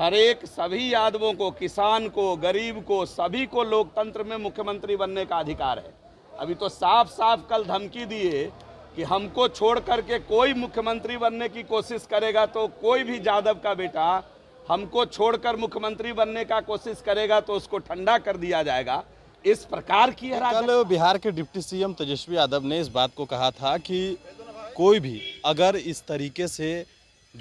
हर एक सभी यादवों को किसान को गरीब को सभी को लोकतंत्र में मुख्यमंत्री बनने का अधिकार है अभी तो साफ साफ कल धमकी दिए कि हमको छोड़ करके कोई मुख्यमंत्री बनने की कोशिश करेगा तो कोई भी यादव का बेटा हमको छोड़कर मुख्यमंत्री बनने का कोशिश करेगा तो उसको ठंडा कर दिया जाएगा इस प्रकार की है कल बिहार के डिप्टी सीएम तेजस्वी यादव ने इस बात को कहा था कि कोई भी अगर इस तरीके से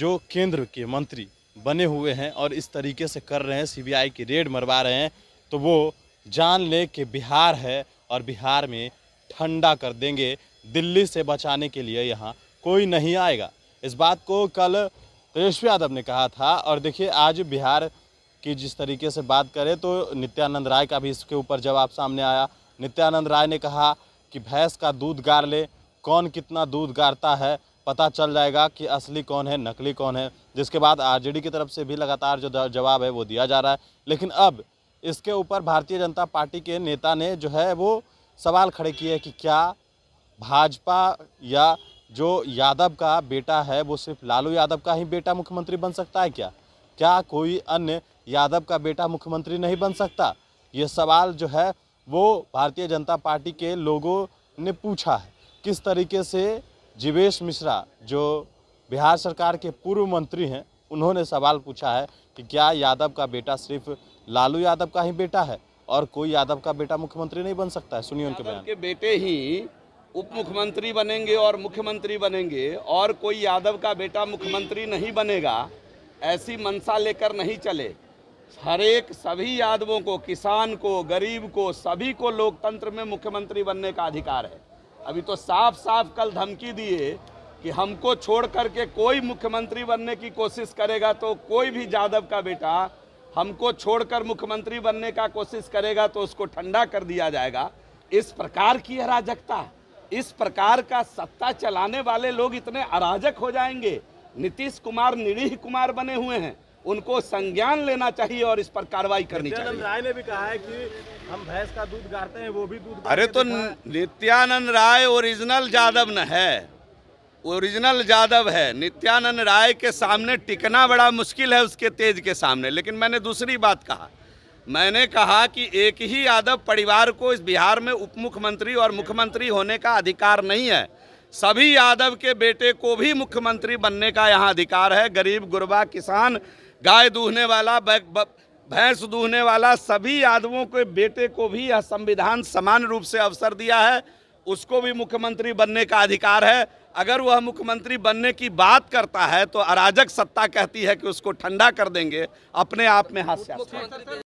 जो केंद्र के मंत्री बने हुए हैं और इस तरीके से कर रहे हैं सीबीआई की रेड मरवा रहे हैं तो वो जान ले कि बिहार है और बिहार में ठंडा कर देंगे दिल्ली से बचाने के लिए यहाँ कोई नहीं आएगा इस बात को कल तेजस्वी यादव ने कहा था और देखिए आज बिहार की जिस तरीके से बात करें तो नित्यानंद राय का भी इसके ऊपर जवाब सामने आया नित्यानंद राय ने कहा कि भैंस का दूध गार ले कौन कितना दूध गारता है पता चल जाएगा कि असली कौन है नकली कौन है जिसके बाद आरजेडी की तरफ से भी लगातार जो जवाब है वो दिया जा रहा है लेकिन अब इसके ऊपर भारतीय जनता पार्टी के नेता ने जो है वो सवाल खड़े किए कि क्या भाजपा या जो यादव का बेटा है वो सिर्फ लालू यादव का ही बेटा मुख्यमंत्री बन सकता है क्या क्या कोई अन्य यादव का बेटा मुख्यमंत्री नहीं बन सकता ये सवाल जो है वो भारतीय जनता पार्टी के लोगों ने पूछा है किस तरीके से जीवेश मिश्रा जो बिहार सरकार के पूर्व मंत्री हैं उन्होंने सवाल पूछा है कि क्या यादव का बेटा सिर्फ लालू यादव का ही बेटा है और कोई यादव का बेटा मुख्यमंत्री नहीं बन सकता है सुनिए उनके बयान के बेटे ही उप मुख्यमंत्री बनेंगे और मुख्यमंत्री बनेंगे और कोई यादव का बेटा मुख्यमंत्री नहीं बनेगा ऐसी मनसा लेकर नहीं चले हर एक सभी यादवों को किसान को गरीब को सभी को लोकतंत्र में मुख्यमंत्री बनने का अधिकार है अभी तो साफ साफ कल धमकी दिए कि हमको छोड़ करके कोई मुख्यमंत्री बनने की कोशिश करेगा तो कोई भी यादव का बेटा हमको छोड़कर मुख्यमंत्री बनने का कोशिश करेगा तो उसको ठंडा कर दिया जाएगा इस प्रकार की अराजकता इस प्रकार का सत्ता चलाने वाले लोग इतने अराजक हो जाएंगे नीतीश कुमार निरीह कुमार बने हुए हैं उनको संज्ञान लेना चाहिए और इस पर कार्रवाई करनी चाहिए राय ने भी कहा है कि हम भैंस का दूध गाड़ते हैं वो भी दूध अरे तो नित्यानंद राय ओरिजिनल जादव न है ओरिजिनल जादव है नित्यानंद राय के सामने टिकना बड़ा मुश्किल है उसके तेज के सामने लेकिन मैंने दूसरी बात कहा मैंने कहा कि एक ही यादव परिवार को इस बिहार में उप मुख्यमंत्री और मुख्यमंत्री होने का अधिकार नहीं है सभी यादव के बेटे को भी मुख्यमंत्री बनने का यहाँ अधिकार है गरीब गुरबा किसान गाय दूहने वाला भैंस दूहने वाला सभी यादवों के बेटे को भी यह संविधान समान रूप से अवसर दिया है उसको भी मुख्यमंत्री बनने का अधिकार है अगर वह मुख्यमंत्री बनने की बात करता है तो अराजक सत्ता कहती है कि उसको ठंडा कर देंगे अपने आप में हास्य